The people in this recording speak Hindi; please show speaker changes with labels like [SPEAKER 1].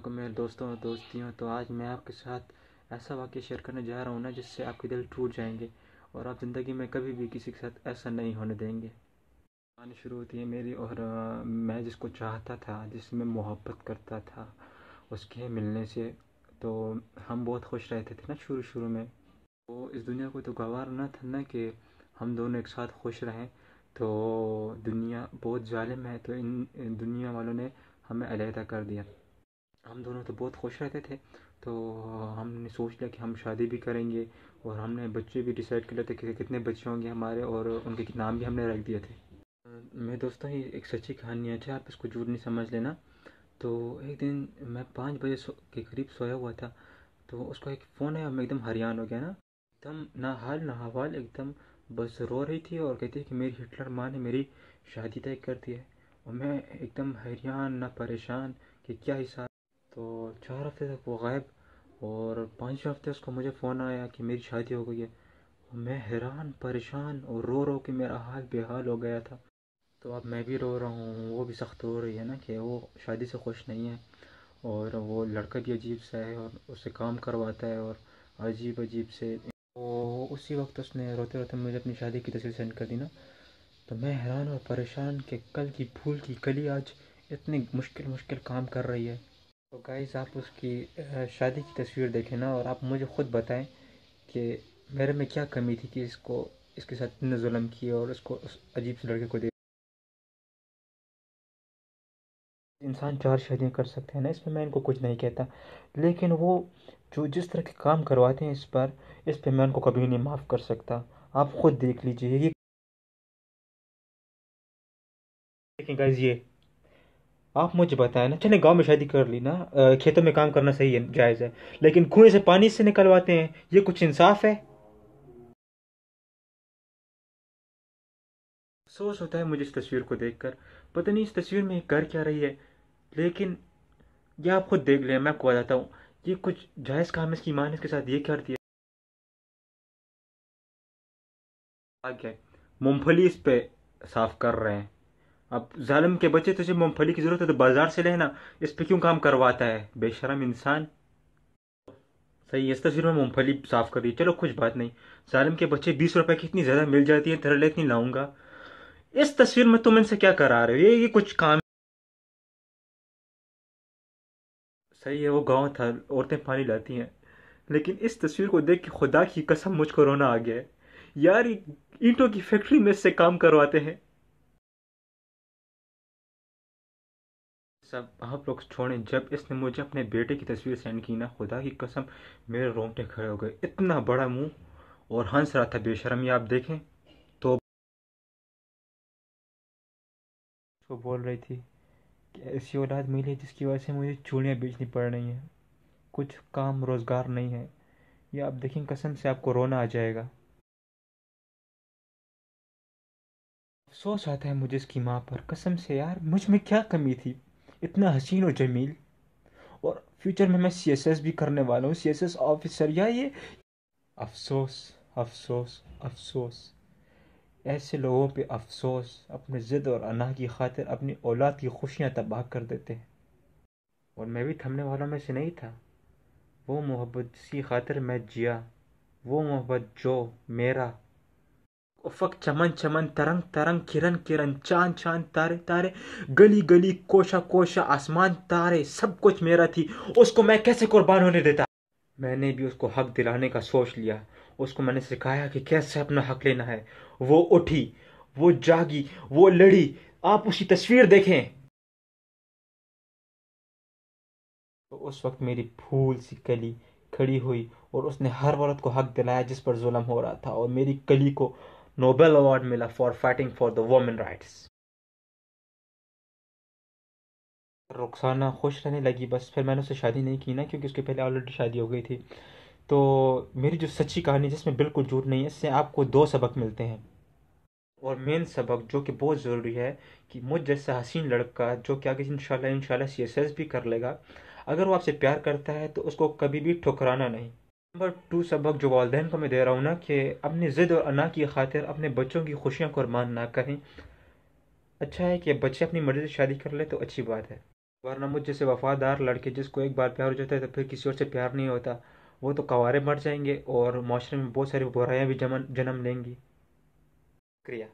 [SPEAKER 1] वालेकुम मेरे दोस्तों और दोस्तियों तो आज मैं आपके साथ ऐसा वाक्य शेयर करने जा रहा हूँ ना जिससे आपके दिल टूट जाएंगे और आप ज़िंदगी में कभी भी किसी के साथ ऐसा नहीं होने देंगे कहानी शुरू होती है मेरी और आ, मैं जिसको चाहता था जिसमें मोहब्बत करता था उसके मिलने से तो हम बहुत खुश रहते थे ना शुरू शुरू में तो इस दुनिया को तो गवार ना था ना कि हम दोनों एक साथ खुश रहें तो दुनिया बहुत ालिम है तो इन दुनिया वालों ने हमें अलहदा कर दिया हम दोनों तो बहुत खुश रहते थे तो हमने सोच लिया कि हम शादी भी करेंगे और हमने बच्चे भी डिसाइड कर थे कि कितने बच्चे होंगे हमारे और उनके नाम भी हमने रख दिए थे मेरे दोस्तों ही एक सच्ची कहानी है अच्छा आप इसको झूठ नहीं समझ लेना तो एक दिन मैं पाँच बजे के करीब सोया हुआ था तो उसको एक फ़ोन है मैं एकदम हरियान हो गया ना एकदम ना हाल ना हवाल एकदम बस रो रही थी और कहती है कि मेरी हिटलर माँ ने मेरी शादी तय कर दी है और मैं एकदम हैरान ना परेशान कि क्या हिसाब तो चार हफ्ते तक वो गायब और पाँच हफ्ते उसको मुझे फ़ोन आया कि मेरी शादी हो गई है मैं हैरान परेशान और रो रो के मेरा हाल बेहाल हो गया था तो अब मैं भी रो रहा हूँ वो भी सख्त रो रही है ना कि वो शादी से खुश नहीं है और वो लड़का भी अजीब सा है और उससे काम करवाता है और अजीब अजीब से वो तो उसी वक्त उसने रोते रोते मुझे अपनी शादी की तस्वीर सेंड कर दी ना तो मैं हैरान और परेशान कि कल की भूल की कली आज इतनी मुश्किल मुश्किल काम कर रही है तो गाइज़ आप उसकी शादी की तस्वीर देखें ना और आप मुझे ख़ुद बताएं कि मेरे में क्या कमी थी कि इसको इसके साथ इतने जुलम किए और उसको उस अजीब से लड़के को दे इंसान चार शादियाँ कर सकते हैं ना इसमें मैं इनको कुछ नहीं कहता लेकिन वो जो जिस तरह के काम करवाते हैं इस पर इस पर मैं उनको कभी नहीं माफ़ कर सकता आप ख़ुद देख लीजिए ये लेकिन गाइज़ ये आप मुझे बताए ना चले गांव में शादी कर ली ना खेतों में काम करना सही है जायज़ है लेकिन कुएं से पानी से निकलवाते हैं ये कुछ इंसाफ है अफसोस होता है मुझे इस तस्वीर को देखकर पता नहीं इस तस्वीर में कर क्या रही है लेकिन यह आप खुद देख लें मैं आपको बताता हूँ ये कुछ जायज़ काम इसकी माँ ने इसके साथ ये करती है आ गया मूँगफली इस पर साफ कर रहे हैं अब जालिम के बच्चे तुझे मूँगफली की ज़रूरत है तो बाज़ार से लेना इस पर क्यों काम करवाता है बेशरम इंसान सही इस तस्वीर में मूँगफली साफ़ कर दी चलो कुछ बात नहीं जालिम के बच्चे बीस रुपए की इतनी ज़्यादा मिल जाती है थरले इतनी लाऊंगा इस तस्वीर में तुम इनसे क्या करा रहे हो ये ये कुछ काम सही है वो गांव था औरतें पानी लाती हैं लेकिन इस तस्वीर को देख के खुदा की कसम मुझको रोना आ गया है यार ईंटों की फैक्ट्री में इससे काम करवाते हैं सब आप लोग छोड़ें जब इसने मुझे अपने बेटे की तस्वीर सेंड की ना खुदा की कसम मेरे रोंगटे खड़े हो गए इतना बड़ा मुंह और हंस रहा था बेशरम आप देखें तो उसको बोल रही थी कि ऐसी औलाद मिली जिसकी वजह से मुझे चूड़ियाँ बेचनी पड़ रही हैं कुछ काम रोज़गार नहीं है ये आप देखें कसम से आपको रोना आ जाएगा अफसोस आता है मुझे इसकी माँ पर कसम से यार मुझ में क्या कमी थी इतना हसीन और जमील और फ्यूचर में मैं सी भी करने वाला हूँ सी ऑफिसर या ये अफसोस अफसोस अफसोस ऐसे लोगों पे अफसोस अपने ज़िद और अना की खातिर अपनी औलाद की खुशियाँ तबाह कर देते हैं और मैं भी थमने वालों में से नहीं था वो मोहब्बत जिसकी खातिर मैं जिया वो मोहब्बत जो मेरा ufक चमन चमन तरंग तरंग किरण किरण चांद चांद तारे तारे गली गली कोशा कोशा आसमान तारे सब कुछ मेरा थी उसको मैं कैसे कुर्बान होने देता मैंने भी उसको हक दिलाने का सोच लिया उसको मैंने सिखाया कि कैसे अपना हक लेना है वो उठी वो जागी वो लड़ी आप उसकी तस्वीर देखें तो उस वक्त मेरी फूल सी कली खड़ी हुई और उसने हर औरत को हक दिलाया जिस पर जुल्म हो रहा था और मेरी कली को नोबेल अवार्ड मिला for fighting for the women rights Rukhsana खुश रहने लगी बस फिर मैंने उससे शादी नहीं की ना क्योंकि उसके पहले ऑलरेडी शादी हो गई थी तो मेरी जो सच्ची कहानी जिसमें बिल्कुल झूठ नहीं है इससे आपको दो सबक मिलते हैं और मेन सबक जो कि बहुत ज़रूरी है कि मुझ जैसा हसीन लड़का जो कि आगे इंशाल्लाह इंशाल्लाह सीएसएस भी कर लेगा अगर वो आपसे प्यार करता है तो उसको कभी भी ठुकराना नहीं नंबर टू सबक जो वालदेन को मैं दे रहा हूँ ना कि अपनी ज़िद और अना की खातिर अपने बच्चों की खुशियों को कुर्बान ना करें अच्छा है कि बच्चे अपनी मर्ज़ी से शादी कर ले तो अच्छी बात है वरना मुझ जैसे वफादार लड़के जिसको एक बार प्यार हो जाता है तो फिर किसी और से प्यार नहीं होता वो तो कवारे मर जाएंगे और माशरे में बहुत सारी बुराइयाँ भी जन्म लेंगी शुक्रिया